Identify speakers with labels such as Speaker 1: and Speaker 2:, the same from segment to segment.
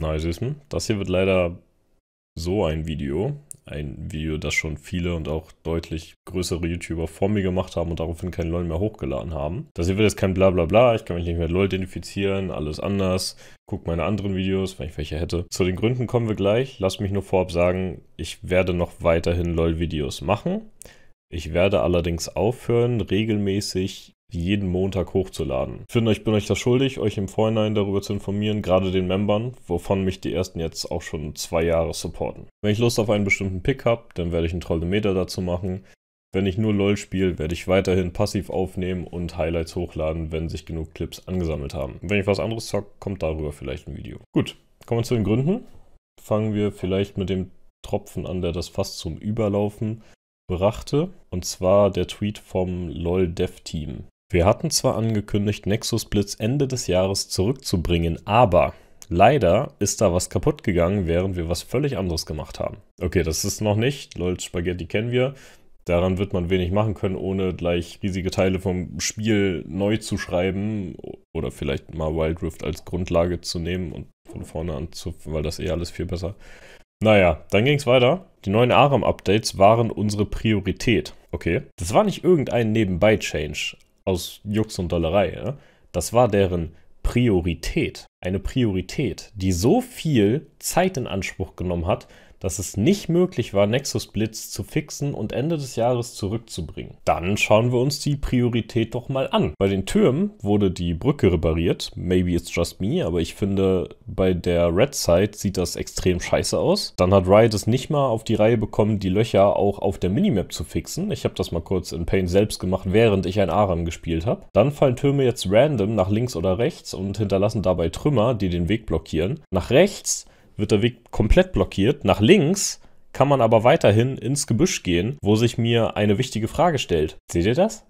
Speaker 1: Na, ihr Süßen, das hier wird leider so ein Video. Ein Video, das schon viele und auch deutlich größere YouTuber vor mir gemacht haben und daraufhin keinen LOL mehr hochgeladen haben. Das hier wird jetzt kein Blablabla, ich kann mich nicht mehr LOL identifizieren, alles anders. Guck meine anderen Videos, wenn ich welche hätte. Zu den Gründen kommen wir gleich. Lass mich nur vorab sagen, ich werde noch weiterhin LOL-Videos machen. Ich werde allerdings aufhören, regelmäßig jeden Montag hochzuladen. Ich finde, ich bin euch das schuldig, euch im Vorhinein darüber zu informieren, gerade den Membern, wovon mich die ersten jetzt auch schon zwei Jahre supporten. Wenn ich Lust auf einen bestimmten Pick habe, dann werde ich einen Trollometer dazu machen. Wenn ich nur LOL spiele, werde ich weiterhin passiv aufnehmen und Highlights hochladen, wenn sich genug Clips angesammelt haben. Wenn ich was anderes zocke, kommt darüber vielleicht ein Video. Gut, kommen wir zu den Gründen. Fangen wir vielleicht mit dem Tropfen an, der das fast zum Überlaufen brachte. Und zwar der Tweet vom LOL Dev Team. Wir hatten zwar angekündigt, Nexus Blitz Ende des Jahres zurückzubringen, aber leider ist da was kaputt gegangen, während wir was völlig anderes gemacht haben. Okay, das ist noch nicht. LOL Spaghetti kennen wir. Daran wird man wenig machen können, ohne gleich riesige Teile vom Spiel neu zu schreiben oder vielleicht mal Wild Rift als Grundlage zu nehmen und von vorne an zu, weil das eh alles viel besser. Naja, dann ging's weiter. Die neuen aram updates waren unsere Priorität. Okay. Das war nicht irgendein Nebenbei-Change aus Jux und Dollerei. Ja? Das war deren Priorität. Eine Priorität, die so viel Zeit in Anspruch genommen hat, dass es nicht möglich war, Nexus Blitz zu fixen und Ende des Jahres zurückzubringen. Dann schauen wir uns die Priorität doch mal an. Bei den Türmen wurde die Brücke repariert. Maybe it's just me, aber ich finde, bei der Red Side sieht das extrem scheiße aus. Dann hat Riot es nicht mal auf die Reihe bekommen, die Löcher auch auf der Minimap zu fixen. Ich habe das mal kurz in Pain selbst gemacht, während ich ein Aram gespielt habe. Dann fallen Türme jetzt random nach links oder rechts und hinterlassen dabei Trümmer, die den Weg blockieren. Nach rechts wird der Weg komplett blockiert. Nach links kann man aber weiterhin ins Gebüsch gehen, wo sich mir eine wichtige Frage stellt. Seht ihr das?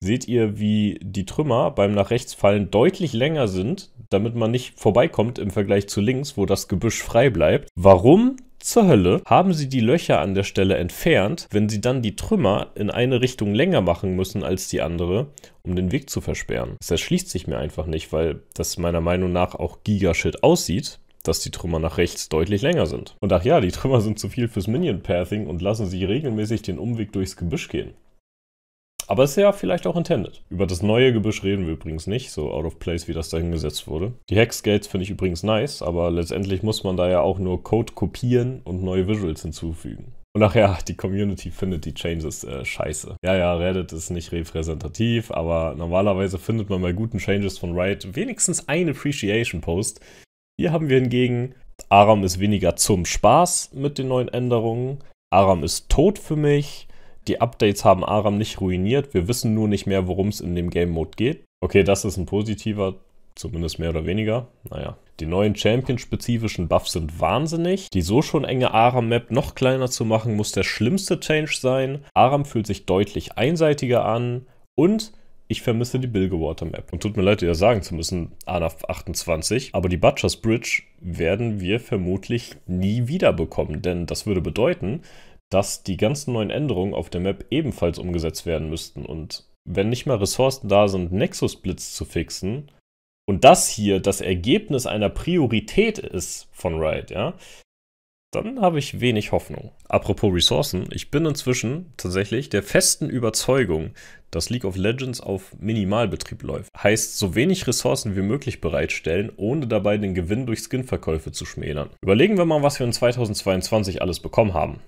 Speaker 1: Seht ihr, wie die Trümmer beim nach rechts fallen deutlich länger sind, damit man nicht vorbeikommt im Vergleich zu links, wo das Gebüsch frei bleibt? Warum zur Hölle haben sie die Löcher an der Stelle entfernt, wenn sie dann die Trümmer in eine Richtung länger machen müssen als die andere, um den Weg zu versperren? Das erschließt sich mir einfach nicht, weil das meiner Meinung nach auch Gigashit aussieht dass die Trümmer nach rechts deutlich länger sind. Und ach ja, die Trümmer sind zu viel fürs Minion-Pathing und lassen sich regelmäßig den Umweg durchs Gebüsch gehen. Aber ist ja vielleicht auch intended. Über das neue Gebüsch reden wir übrigens nicht, so out of place, wie das da hingesetzt wurde. Die Hexgates finde ich übrigens nice, aber letztendlich muss man da ja auch nur Code kopieren und neue Visuals hinzufügen. Und ach ja, die Community findet die Changes äh, scheiße. Ja, ja, Reddit ist nicht repräsentativ, aber normalerweise findet man bei guten Changes von Riot wenigstens einen Appreciation-Post, hier haben wir hingegen, Aram ist weniger zum Spaß mit den neuen Änderungen. Aram ist tot für mich. Die Updates haben Aram nicht ruiniert. Wir wissen nur nicht mehr, worum es in dem Game Mode geht. Okay, das ist ein positiver, zumindest mehr oder weniger. Naja. Die neuen Champion-spezifischen Buffs sind wahnsinnig. Die so schon enge Aram-Map noch kleiner zu machen, muss der schlimmste Change sein. Aram fühlt sich deutlich einseitiger an. Und ich vermisse die Bilgewater Map. Und tut mir leid, dir sagen zu müssen, ANAF 28, aber die Butchers Bridge werden wir vermutlich nie wiederbekommen, denn das würde bedeuten, dass die ganzen neuen Änderungen auf der Map ebenfalls umgesetzt werden müssten. Und wenn nicht mal Ressourcen da sind, Nexus Blitz zu fixen, und das hier das Ergebnis einer Priorität ist von Riot, ja, dann habe ich wenig Hoffnung. Apropos Ressourcen, ich bin inzwischen tatsächlich der festen Überzeugung, dass League of Legends auf Minimalbetrieb läuft. Heißt, so wenig Ressourcen wie möglich bereitstellen, ohne dabei den Gewinn durch Skinverkäufe zu schmälern. Überlegen wir mal, was wir in 2022 alles bekommen haben.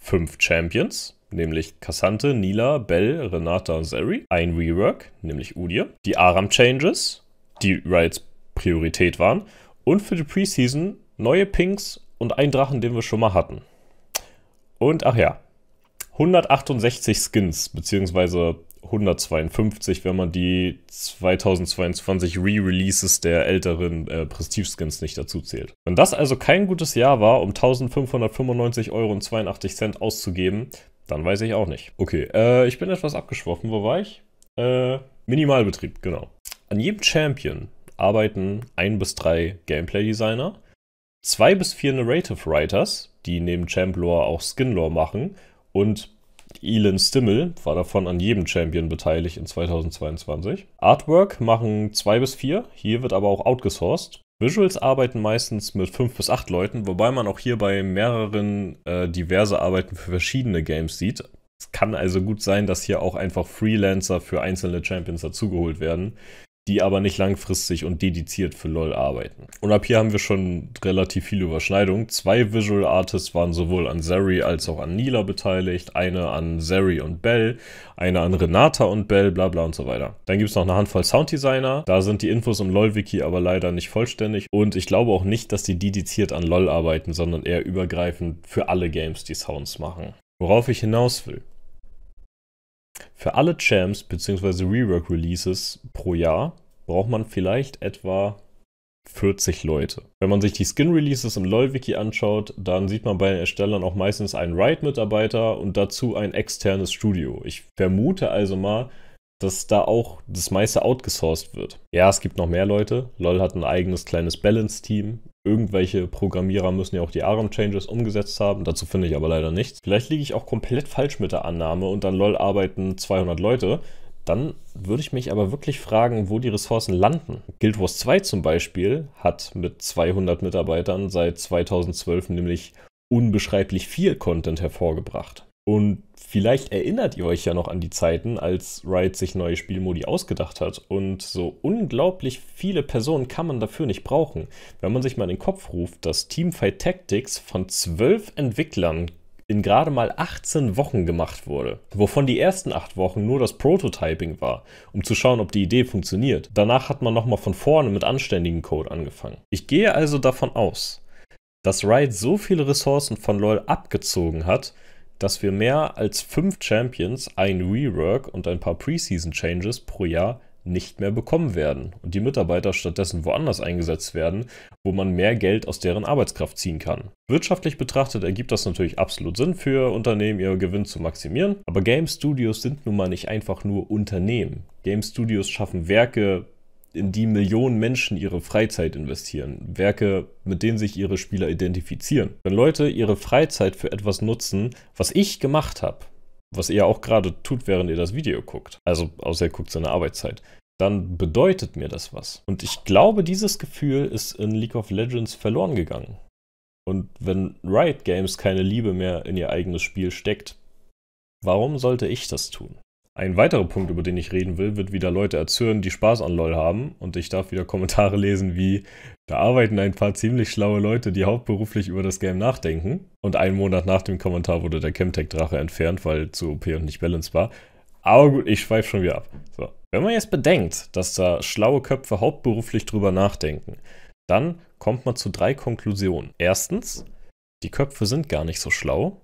Speaker 1: Fünf Champions, nämlich Cassante, Nila, Bell, Renata Zeri. Ein Rework, nämlich Udir. Die Aram Changes, die Riots Priorität waren. Und für die Preseason neue Pinks und ein Drachen, den wir schon mal hatten. Und ach ja, 168 Skins, beziehungsweise 152, wenn man die 2022 Re-Releases der älteren äh, Prestige-Skins nicht dazu zählt. Wenn das also kein gutes Jahr war, um 1595,82 Euro auszugeben, dann weiß ich auch nicht. Okay, äh, ich bin etwas abgeschworfen. Wo war ich? Äh, Minimalbetrieb, genau. An jedem Champion arbeiten ein bis drei Gameplay-Designer zwei bis vier Narrative Writers, die neben Champlore auch Skinlore machen und Elon Stimmel war davon an jedem Champion beteiligt in 2022. Artwork machen zwei bis vier, hier wird aber auch outgesourced. Visuals arbeiten meistens mit fünf bis acht Leuten, wobei man auch hier bei mehreren äh, diverse Arbeiten für verschiedene Games sieht. Es kann also gut sein, dass hier auch einfach Freelancer für einzelne Champions dazugeholt werden die aber nicht langfristig und dediziert für LOL arbeiten. Und ab hier haben wir schon relativ viele Überschneidungen. Zwei Visual Artists waren sowohl an Zeri als auch an Nila beteiligt, eine an Zeri und Bell, eine an Renata und Bell, bla bla und so weiter. Dann gibt es noch eine Handvoll Sounddesigner, da sind die Infos im LOL-Wiki aber leider nicht vollständig und ich glaube auch nicht, dass die dediziert an LOL arbeiten, sondern eher übergreifend für alle Games die Sounds machen. Worauf ich hinaus will. Für alle Champs bzw. Rework-Releases pro Jahr braucht man vielleicht etwa 40 Leute. Wenn man sich die Skin-Releases im LoL-Wiki anschaut, dann sieht man bei den Erstellern auch meistens einen Riot-Mitarbeiter und dazu ein externes Studio. Ich vermute also mal, dass da auch das meiste outgesourced wird. Ja, es gibt noch mehr Leute. LoL hat ein eigenes kleines Balance-Team. Irgendwelche Programmierer müssen ja auch die ARM-Changes umgesetzt haben. Dazu finde ich aber leider nichts. Vielleicht liege ich auch komplett falsch mit der Annahme und an LOL arbeiten 200 Leute. Dann würde ich mich aber wirklich fragen, wo die Ressourcen landen. Guild Wars 2 zum Beispiel hat mit 200 Mitarbeitern seit 2012 nämlich unbeschreiblich viel Content hervorgebracht. Und vielleicht erinnert ihr euch ja noch an die Zeiten, als Riot sich neue Spielmodi ausgedacht hat. Und so unglaublich viele Personen kann man dafür nicht brauchen. Wenn man sich mal in den Kopf ruft, dass Teamfight Tactics von zwölf Entwicklern in gerade mal 18 Wochen gemacht wurde, wovon die ersten 8 Wochen nur das Prototyping war, um zu schauen, ob die Idee funktioniert. Danach hat man nochmal von vorne mit anständigem Code angefangen. Ich gehe also davon aus, dass Riot so viele Ressourcen von LoL abgezogen hat, dass wir mehr als fünf Champions, ein Rework und ein paar Preseason-Changes pro Jahr nicht mehr bekommen werden und die Mitarbeiter stattdessen woanders eingesetzt werden, wo man mehr Geld aus deren Arbeitskraft ziehen kann. Wirtschaftlich betrachtet ergibt das natürlich absolut Sinn für Unternehmen, ihr Gewinn zu maximieren, aber Game Studios sind nun mal nicht einfach nur Unternehmen. Game Studios schaffen Werke, in die Millionen Menschen ihre Freizeit investieren. Werke, mit denen sich ihre Spieler identifizieren. Wenn Leute ihre Freizeit für etwas nutzen, was ich gemacht habe, was ihr auch gerade tut, während ihr das Video guckt, also außer ihr guckt seine Arbeitszeit, dann bedeutet mir das was. Und ich glaube, dieses Gefühl ist in League of Legends verloren gegangen. Und wenn Riot Games keine Liebe mehr in ihr eigenes Spiel steckt, warum sollte ich das tun? Ein weiterer Punkt, über den ich reden will, wird wieder Leute erzürnen, die Spaß an LOL haben. Und ich darf wieder Kommentare lesen wie, da arbeiten ein paar ziemlich schlaue Leute, die hauptberuflich über das Game nachdenken. Und einen Monat nach dem Kommentar wurde der Chemtech-Drache entfernt, weil zu OP und nicht balanced war. Aber gut, ich schweife schon wieder ab. So. Wenn man jetzt bedenkt, dass da schlaue Köpfe hauptberuflich drüber nachdenken, dann kommt man zu drei Konklusionen. Erstens, die Köpfe sind gar nicht so schlau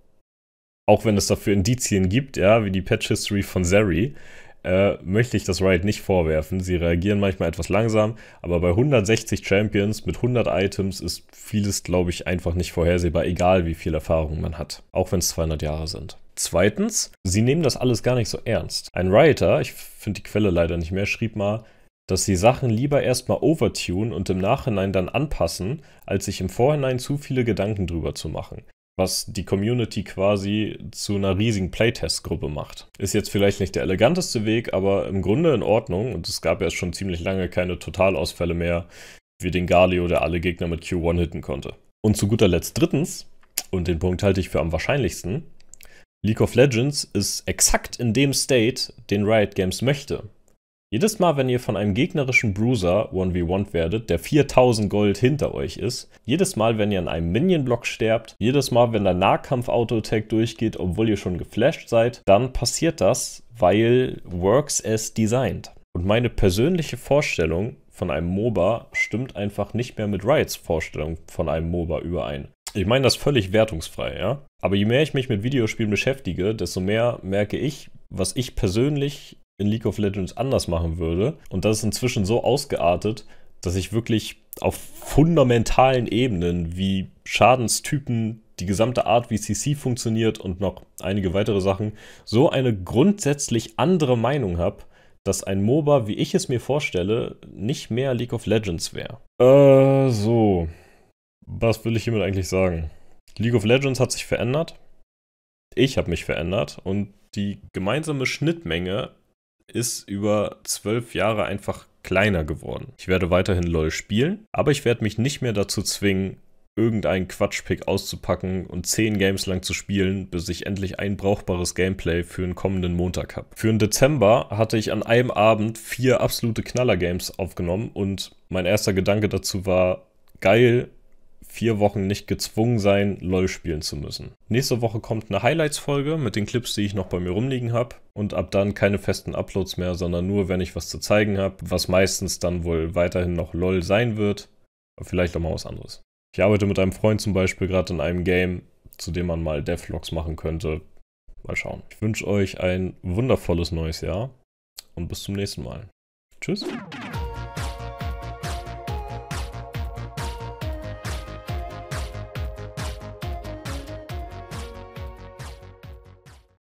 Speaker 1: auch wenn es dafür Indizien gibt, ja, wie die Patch History von Zeri, äh, möchte ich das Riot nicht vorwerfen. Sie reagieren manchmal etwas langsam, aber bei 160 Champions mit 100 Items ist vieles, glaube ich, einfach nicht vorhersehbar, egal wie viel Erfahrung man hat, auch wenn es 200 Jahre sind. Zweitens, sie nehmen das alles gar nicht so ernst. Ein Rioter, ich finde die Quelle leider nicht mehr, schrieb mal, dass sie Sachen lieber erstmal overtunen und im Nachhinein dann anpassen, als sich im Vorhinein zu viele Gedanken drüber zu machen was die Community quasi zu einer riesigen Playtest-Gruppe macht. Ist jetzt vielleicht nicht der eleganteste Weg, aber im Grunde in Ordnung. Und es gab ja schon ziemlich lange keine Totalausfälle mehr, wie den Galio, der alle Gegner mit Q1 hitten konnte. Und zu guter Letzt drittens, und den Punkt halte ich für am wahrscheinlichsten, League of Legends ist exakt in dem State, den Riot Games möchte. Jedes Mal, wenn ihr von einem gegnerischen Bruiser 1v1 werdet, der 4000 Gold hinter euch ist, jedes Mal, wenn ihr an einem Minion-Block sterbt, jedes Mal, wenn der Nahkampf-Auto-Attack durchgeht, obwohl ihr schon geflasht seid, dann passiert das, weil Works as designed. Und meine persönliche Vorstellung von einem MOBA stimmt einfach nicht mehr mit Riots Vorstellung von einem MOBA überein. Ich meine das völlig wertungsfrei, ja. Aber je mehr ich mich mit Videospielen beschäftige, desto mehr merke ich, was ich persönlich in League of Legends anders machen würde. Und das ist inzwischen so ausgeartet, dass ich wirklich auf fundamentalen Ebenen wie Schadenstypen, die gesamte Art, wie CC funktioniert und noch einige weitere Sachen, so eine grundsätzlich andere Meinung habe, dass ein MOBA, wie ich es mir vorstelle, nicht mehr League of Legends wäre. Äh, so. Was will ich hiermit eigentlich sagen? League of Legends hat sich verändert. Ich habe mich verändert und die gemeinsame Schnittmenge ist über zwölf Jahre einfach kleiner geworden. Ich werde weiterhin LOL spielen, aber ich werde mich nicht mehr dazu zwingen, irgendeinen Quatschpick auszupacken und zehn Games lang zu spielen, bis ich endlich ein brauchbares Gameplay für den kommenden Montag habe. Für den Dezember hatte ich an einem Abend vier absolute Knaller-Games aufgenommen und mein erster Gedanke dazu war, geil, vier Wochen nicht gezwungen sein, LOL spielen zu müssen. Nächste Woche kommt eine Highlights-Folge mit den Clips, die ich noch bei mir rumliegen habe. Und ab dann keine festen Uploads mehr, sondern nur, wenn ich was zu zeigen habe, was meistens dann wohl weiterhin noch LOL sein wird. Aber vielleicht auch mal was anderes. Ich arbeite mit einem Freund zum Beispiel gerade in einem Game, zu dem man mal Devlogs machen könnte. Mal schauen. Ich wünsche euch ein wundervolles neues Jahr und bis zum nächsten Mal. Tschüss.